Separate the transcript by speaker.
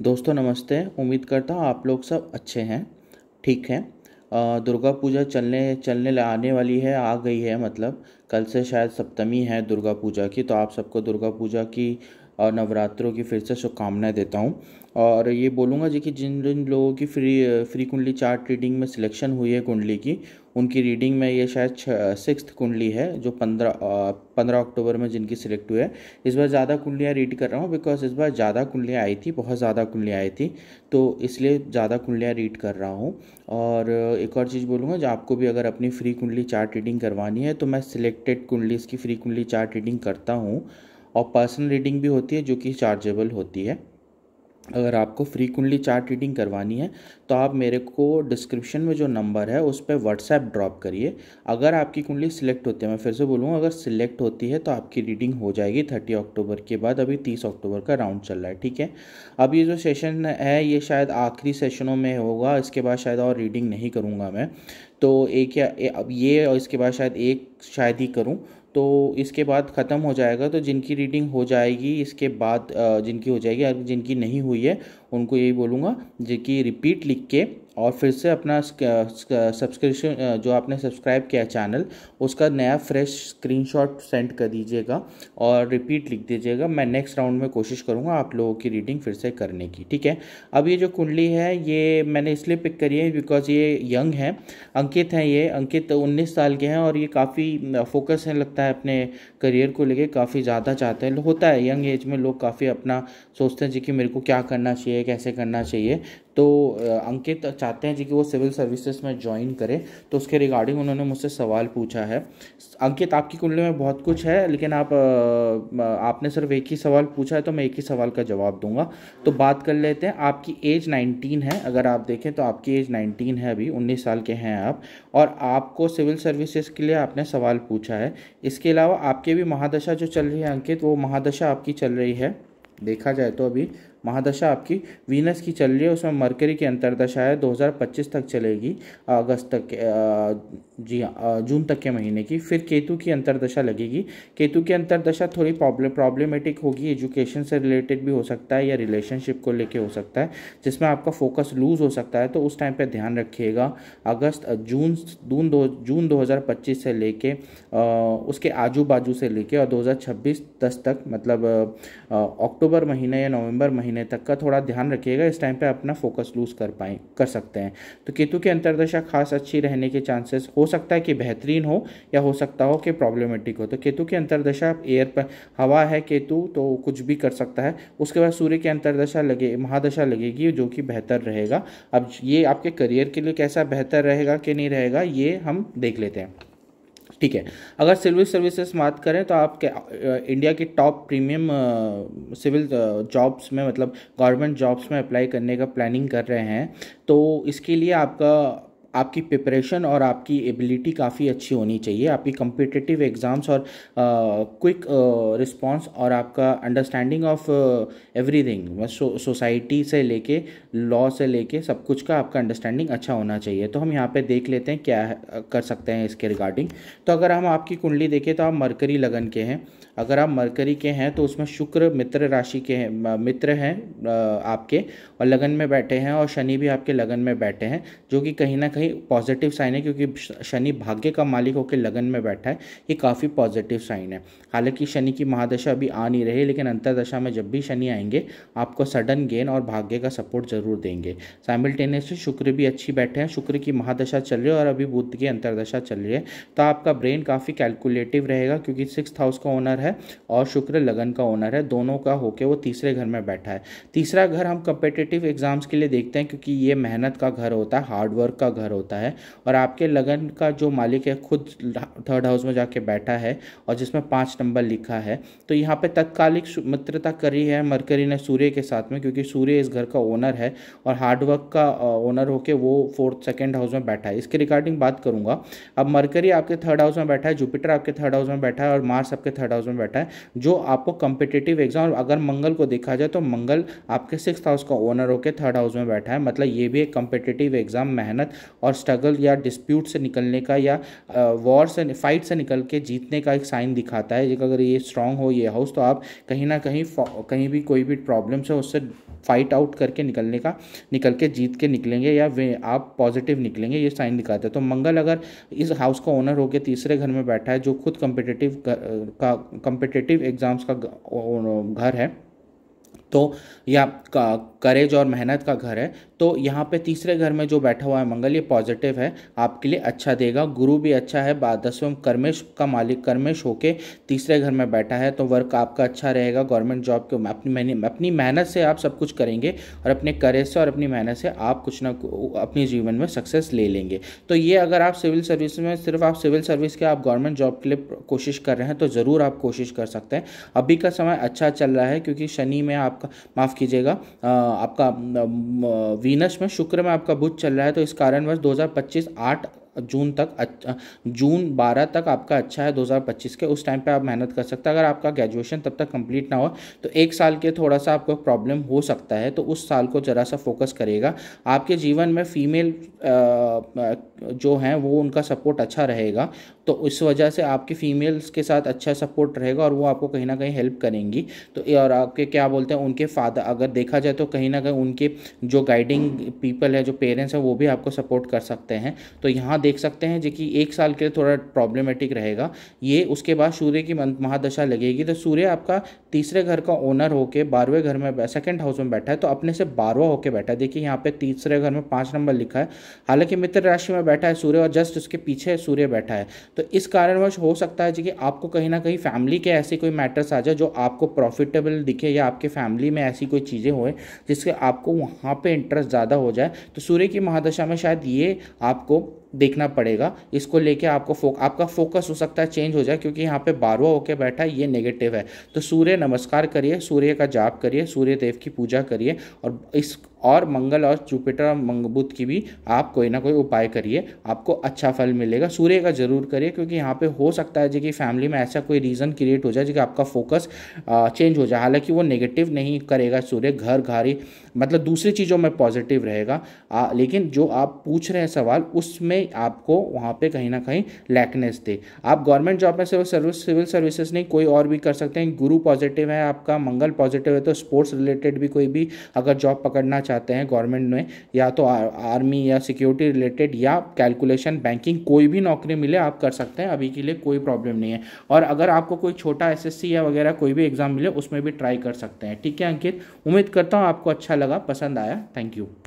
Speaker 1: दोस्तों नमस्ते उम्मीद करता हूँ आप लोग सब अच्छे हैं ठीक हैं दुर्गा पूजा चलने चलने आने वाली है आ गई है मतलब कल से शायद सप्तमी है दुर्गा पूजा की तो आप सबको दुर्गा पूजा की और नवरात्रों की फिर से शुभकामनाएं देता हूँ और ये बोलूँगा जी कि जिन जिन लोगों की फ्री फ्री कुंडली चार्ट रीडिंग में सिलेक्शन हुई है कुंडली की उनकी रीडिंग में ये शायद सिक्स कुंडली है जो पंद्रह पंद्रह अक्टूबर में जिनकी सिलेक्ट हुई है इस बार ज़्यादा कुंडलियाँ रीड कर रहा हूँ बिकॉज इस बार ज़्यादा कुंडलियाँ आई थी बहुत ज़्यादा कुंडलियाँ आई थी तो इसलिए ज़्यादा कुंडलियाँ रीड कर रहा हूँ और एक और चीज़ बोलूँगा जो आपको भी अगर अपनी फ्री कुंडली चार्ट रीडिंग करवानी है तो मैं सिलेक्टेड कुंडली इसकी फ्री कुंडली चार्ट रीडिंग करता हूँ और पर्सनल रीडिंग भी होती है जो कि चार्जेबल होती है अगर आपको कुंडली चार्ट रीडिंग करवानी है तो आप मेरे को डिस्क्रिप्शन में जो नंबर है उस पर व्हाट्सएप ड्रॉप करिए अगर आपकी कुंडली सिलेक्ट होती है मैं फिर से बोलूँगा अगर सिलेक्ट होती है तो आपकी रीडिंग हो जाएगी थर्टी अक्टूबर के बाद अभी तीस अक्टूबर का राउंड चल रहा है ठीक है अब ये जो सेशन है ये शायद आखिरी सेशनों में होगा इसके बाद शायद और रीडिंग नहीं करूँगा मैं तो एक या अब ये और इसके बाद शायद एक शायद ही करूँ तो इसके बाद ख़त्म हो जाएगा तो जिनकी रीडिंग हो जाएगी इसके बाद जिनकी हो जाएगी जिनकी नहीं हुई है उनको यही बोलूँगा जो कि रिपीट लिख के और फिर से अपना सब्सक्रिप्शन जो आपने सब्सक्राइब किया चैनल उसका नया फ्रेश स्क्रीनशॉट सेंड कर दीजिएगा और रिपीट लिख दीजिएगा मैं नेक्स्ट राउंड में कोशिश करूँगा आप लोगों की रीडिंग फिर से करने की ठीक है अब ये जो कुंडली है ये मैंने इसलिए पिक करी है बिकॉज ये यंग है अंकित हैं ये अंकित उन्नीस साल के हैं और ये काफ़ी फोकस है लगता है अपने करियर को लेकर काफ़ी ज़्यादा चाहते हैं होता है यंग एज में लोग काफ़ी अपना सोचते हैं जी कि मेरे को क्या करना चाहिए चाहिए कैसे करना चाहिए तो अंकित चाहते हैं जी कि वो सिविल सर्विसेज में ज्वाइन करें तो उसके रिगार्डिंग उन्होंने मुझसे सवाल पूछा है अंकित आपकी कुंडली में बहुत कुछ है लेकिन आप आपने सिर्फ एक ही सवाल पूछा है तो मैं एक ही सवाल का जवाब दूंगा तो बात कर लेते हैं आपकी एज 19 है अगर आप देखें तो आपकी एज 19 है अभी 19 साल के हैं आप और आपको सिविल सर्विसेज के लिए आपने सवाल पूछा है इसके अलावा आपके भी महादशा जो चल रही है अंकित वो महादशा आपकी चल रही है देखा जाए तो अभी महादशा आपकी वीनस की चल रही है उसमें मरकरी की अंतरदशा है 2025 तक चलेगी अगस्त तक जी हाँ, जून तक के महीने की फिर केतु की अंतरदशा लगेगी केतु की अंतरदशा थोड़ी प्रॉब्लम प्रॉब्लमेटिक होगी एजुकेशन से रिलेटेड भी हो सकता है या रिलेशनशिप को लेके हो सकता है जिसमें आपका फोकस लूज हो सकता है तो उस टाइम पर ध्यान रखिएगा अगस्त जून जून दो जून दो से लेके उसके आजू बाजू से लेके और दो हज़ार तक मतलब अक्टूबर महीने या नवम्बर महीने महीने तक का थोड़ा ध्यान रखिएगा इस टाइम पे अपना फोकस लूज कर पाए कर सकते हैं तो केतु की अंतरदशा खास अच्छी रहने के चांसेस हो सकता है कि बेहतरीन हो या हो सकता हो कि प्रॉब्लमेटिक हो तो केतु की अंतरदशा एयर पर हवा है केतु तो कुछ भी कर सकता है उसके बाद सूर्य की अंतरदशा लगे महादशा लगेगी जो कि बेहतर रहेगा अब ये आपके करियर के लिए कैसा बेहतर रहेगा कि नहीं रहेगा ये हम देख लेते हैं ठीक है अगर सिविल सर्विसेज बात करें तो आपके इंडिया के टॉप प्रीमियम सिविल जॉब्स में मतलब गवर्नमेंट जॉब्स में अप्लाई करने का प्लानिंग कर रहे हैं तो इसके लिए आपका आपकी प्रिपरेशन और आपकी एबिलिटी काफ़ी अच्छी होनी चाहिए आपकी कम्पिटिटिव एग्ज़ाम्स और क्विक रिस्पॉन्स और आपका अंडरस्टैंडिंग ऑफ एवरीथिंग सोसाइटी से लेके लॉ से लेके सब कुछ का आपका अंडरस्टैंडिंग अच्छा होना चाहिए तो हम यहाँ पे देख लेते हैं क्या कर सकते हैं इसके रिगार्डिंग तो अगर हम आपकी कुंडली देखें तो आप मरकरी लगन के हैं अगर आप मरकरी के हैं तो उसमें शुक्र मित्र राशि के हैं मित्र हैं आपके और लगन में बैठे हैं और शनि भी आपके लगन में बैठे हैं जो कि कहीं ना कहीं कहीं पॉजिटिव साइन है क्योंकि शनि भाग्य का मालिक होकर लगन में बैठा है ये काफ़ी पॉजिटिव साइन है हालांकि शनि की महादशा अभी आ नहीं रही लेकिन अंतरदशा में जब भी शनि आएंगे आपको सडन गेन और भाग्य का सपोर्ट जरूर देंगे साइमल्टेनियसली शुक्र भी अच्छी बैठे हैं शुक्र की महादशा चल रही है और अभी बुद्ध की अंतरदशा चल रही है तो आपका ब्रेन काफ़ी कैलकुलेटिव रहेगा क्योंकि सिक्स हाउस का ओनर है और शुक्र लगन का ओनर है दोनों का होकर वो तीसरे घर में बैठा है तीसरा घर हम कंपिटेटिव एग्जाम्स के लिए देखते हैं क्योंकि ये मेहनत का घर होता है हार्डवर्क का घर घर होता है और आपके लगन का जो मालिक है खुद थर्ड हाउस में जाके बैठा है और जिसमें पाँच नंबर लिखा है तो यहाँ पर तत्कालिक मित्रता करी है मरकरी ने सूर्य के साथ में क्योंकि सूर्य इस घर का ओनर है और हार्डवर्क का ओनर होके वो फोर्थ सेकेंड हाउस में बैठा है इसके रिगार्डिंग बात करूँगा अब मरकरी आपके थर्ड हाउस में बैठा है जुपिटर आपके थर्ड हाउस में बैठा है और मार्स आपके थर्ड हाउस में बैठा है जो आपको कंपिटेटिव एग्जाम अगर मंगल को देखा जाए तो मंगल आपके सिक्स हाउस का ओनर होकर थर्ड हाउस में बैठा है मतलब ये भी एक कंपिटेटिव एग्जाम मेहनत और स्ट्रगल या डिस्प्यूट से निकलने का या वॉर से फाइट से निकल के जीतने का एक साइन दिखाता है अगर ये स्ट्रांग हो ये हाउस तो आप कहीं ना कहीं कहीं भी कोई भी प्रॉब्लम्स है उससे फाइट आउट करके निकलने का निकल के जीत के निकलेंगे या वे आप पॉजिटिव निकलेंगे ये साइन दिखाता है तो मंगल अगर इस हाउस का ओनर होकर तीसरे घर में बैठा है जो खुद कम्पिटिटिव का कम्पिटिटिव एग्ज़ाम्स का घर है तो या करेज और मेहनत का घर है तो यहाँ पे तीसरे घर में जो बैठा हुआ है मंगल ये पॉजिटिव है आपके लिए अच्छा देगा गुरु भी अच्छा है दसवें कर्मेश का मालिक कर्मेश होके तीसरे घर में बैठा है तो वर्क आपका अच्छा रहेगा गवर्नमेंट जॉब के अपनी अपनी मेहनत से आप सब कुछ करेंगे और अपने करेज से और अपनी मेहनत से आप कुछ ना अपने जीवन में सक्सेस ले लेंगे तो ये अगर आप सिविल सर्विस में सिर्फ आप सिविल सर्विस के आप गवर्नमेंट जॉब के लिए कोशिश कर रहे हैं तो ज़रूर आप कोशिश कर सकते हैं अभी का समय अच्छा चल रहा है क्योंकि शनि में आपका माफ़ कीजिएगा आपका वीनस में शुक्र में आपका बुध चल रहा है तो इस कारणवश 2025 आठ जून तक अच्छा जून 12 तक आपका अच्छा है 2025 के उस टाइम पे आप मेहनत कर सकते हैं अगर आपका ग्रेजुएशन तब तक कंप्लीट ना हो तो एक साल के थोड़ा सा आपको प्रॉब्लम हो सकता है तो उस साल को ज़रा सा फोकस करेगा आपके जीवन में फीमेल जो हैं वो उनका सपोर्ट अच्छा रहेगा तो इस वजह से आपकी फ़ीमेल्स के साथ अच्छा सपोर्ट रहेगा और वो आपको कहीं ना कहीं हेल्प करेंगी तो और आपके क्या बोलते हैं उनके फादर अगर देखा जाए तो कहीं ना कहीं उनके जो गाइडिंग पीपल है जो पेरेंट्स हैं वो भी आपको सपोर्ट कर सकते हैं तो यहाँ देख सकते हैं जो कि एक साल के लिए थोड़ा प्रॉब्लमेटिक रहेगा ये उसके बाद सूर्य की महादशा लगेगी तो सूर्य आपका तीसरे घर का ओनर होकर बारहवें घर में सेकेंड हाउस में बैठा है तो अपने से बारहवा होकर बैठा है देखिए यहाँ पे तीसरे घर में पाँच नंबर लिखा है हालांकि मित्र राशि में बैठा है सूर्य और जस्ट उसके पीछे सूर्य बैठा है तो इस कारणवश हो सकता है कि आपको कहीं ना कहीं फैमिली के ऐसे कोई मैटर्स आ जाए जो आपको प्रॉफिटेबल दिखे या आपके फैमिली में ऐसी कोई चीज़ें होए जिससे आपको वहाँ पर इंटरेस्ट ज़्यादा हो जाए तो सूर्य की महादशा में शायद ये आपको देखना पड़ेगा इसको लेके आपको फोक आपका फोकस हो सकता है चेंज हो जाए क्योंकि यहाँ पे बारवा होके बैठा है ये नेगेटिव है तो सूर्य नमस्कार करिए सूर्य का जाप करिए सूर्य देव की पूजा करिए और इस और मंगल और जुपिटर और मंग बुद्ध की भी आप कोई ना कोई उपाय करिए आपको अच्छा फल मिलेगा सूर्य का जरूर करिए क्योंकि यहाँ पे हो सकता है जैसे कि फैमिली में ऐसा कोई रीज़न क्रिएट हो जाए जो कि आपका फोकस चेंज हो जाए हालांकि वो नेगेटिव नहीं करेगा सूर्य घर घारी मतलब दूसरी चीज़ों में पॉजिटिव रहेगा आ, लेकिन जो आप पूछ रहे हैं सवाल उसमें आपको वहाँ पर कहीं ना कहीं लैकनेस दे आप गवर्नमेंट जॉब में सिविल सर्विस सिविल सर्विसेज नहीं कोई और भी कर सकते हैं गुरु पॉजिटिव है आपका मंगल पॉजिटिव है तो स्पोर्ट्स रिलेटेड भी कोई भी अगर जॉब पकड़ना चाहते हैं गवर्नमेंट में या तो आ, आर्मी या सिक्योरिटी रिलेटेड या कैलकुलेशन बैंकिंग कोई भी नौकरी मिले आप कर सकते हैं अभी के लिए कोई प्रॉब्लम नहीं है और अगर आपको कोई छोटा एस या वगैरह कोई भी एग्ज़ाम मिले उसमें भी ट्राई कर सकते हैं ठीक है अंकित उम्मीद करता हूँ आपको अच्छा लगा पसंद आया थैंक यू